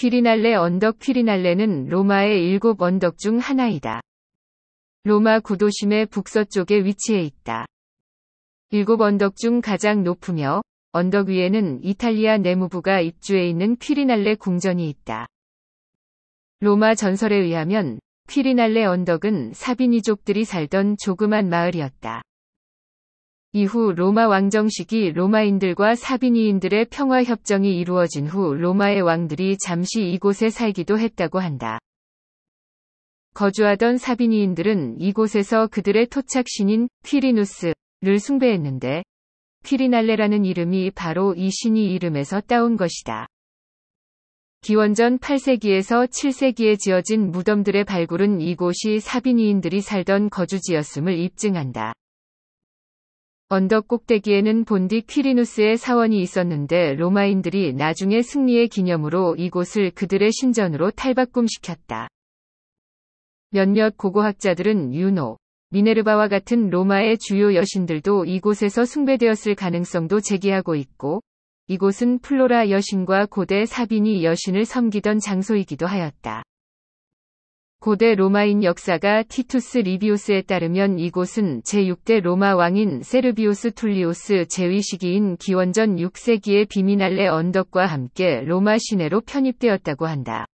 퀴리날레 언덕 퀴리날레는 로마의 일곱 언덕 중 하나이다. 로마 구도심의 북서쪽에 위치해 있다. 일곱 언덕 중 가장 높으며 언덕 위에는 이탈리아 내무부가 입주해 있는 퀴리날레 궁전이 있다. 로마 전설에 의하면 퀴리날레 언덕은 사비니족들이 살던 조그만 마을이었다. 이후 로마 왕정식이 로마인들과 사비니인들의 평화협정이 이루어진 후 로마의 왕들이 잠시 이곳에 살기도 했다고 한다. 거주하던 사비니인들은 이곳에서 그들의 토착 신인 퀴리누스를 숭배했는데 퀴리날레라는 이름이 바로 이 신이 이름에서 따온 것이다. 기원전 8세기에서 7세기에 지어진 무덤들의 발굴은 이곳이 사비니인들이 살던 거주지였음을 입증한다. 언덕 꼭대기에는 본디 퀴리누스의 사원이 있었는데 로마인들이 나중에 승리의 기념으로 이곳을 그들의 신전으로 탈바꿈시켰다. 몇몇 고고학자들은 유노, 미네르바와 같은 로마의 주요 여신들도 이곳에서 숭배되었을 가능성도 제기하고 있고, 이곳은 플로라 여신과 고대 사비니 여신을 섬기던 장소이기도 하였다. 고대 로마인 역사가 티투스 리비우스에 따르면 이곳은 제6대 로마 왕인 세르비우스 툴리우스 제위 시기인 기원전 6세기의 비미날레 언덕과 함께 로마 시내로 편입되었다고 한다.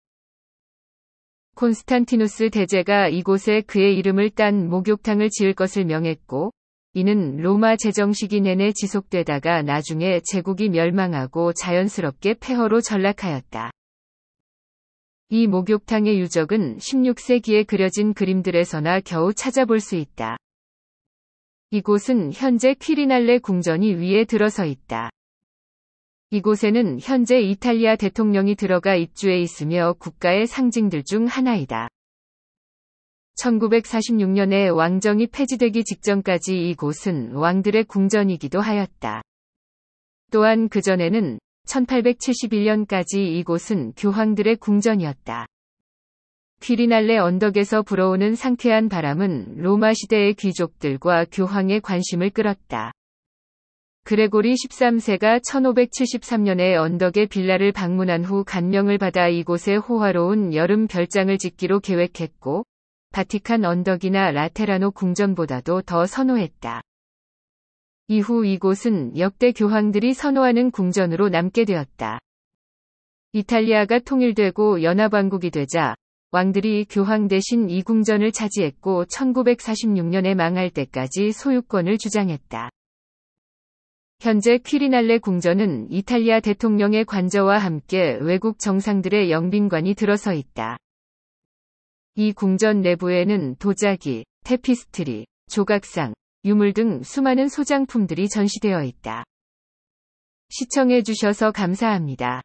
콘스탄티누스 대제가 이곳에 그의 이름을 딴 목욕탕을 지을 것을 명했고, 이는 로마 제정 시기 내내 지속되다가 나중에 제국이 멸망하고 자연스럽게 폐허로 전락하였다. 이 목욕탕의 유적은 16세기에 그려진 그림들에서나 겨우 찾아볼 수 있다. 이곳은 현재 퀴리날레 궁전이 위에 들어서 있다. 이곳에는 현재 이탈리아 대통령이 들어가 입주해 있으며 국가의 상징들 중 하나이다. 1946년에 왕정이 폐지되기 직전까지 이곳은 왕들의 궁전이기도 하였다. 또한 그전에는 1871년까지 이곳은 교황들의 궁전이었다. 퀴리날레 언덕에서 불어오는 상쾌한 바람은 로마 시대의 귀족들과 교황의 관심을 끌었다. 그레고리 13세가 1573년에 언덕의 빌라를 방문한 후 간명을 받아 이곳에 호화로운 여름 별장을 짓기로 계획했고, 바티칸 언덕이나 라테라노 궁전보다도 더 선호했다. 이후 이곳은 역대 교황들이 선호하는 궁전으로 남게 되었다. 이탈리아가 통일되고 연합왕국이 되자 왕들이 교황 대신 이 궁전을 차지했고 1946년에 망할 때까지 소유권을 주장했다. 현재 퀴리날레 궁전은 이탈리아 대통령의 관저와 함께 외국 정상들의 영빈관이 들어서 있다. 이 궁전 내부에는 도자기, 테피스트리, 조각상, 유물 등 수많은 소장품들이 전시되어 있다. 시청해주셔서 감사합니다.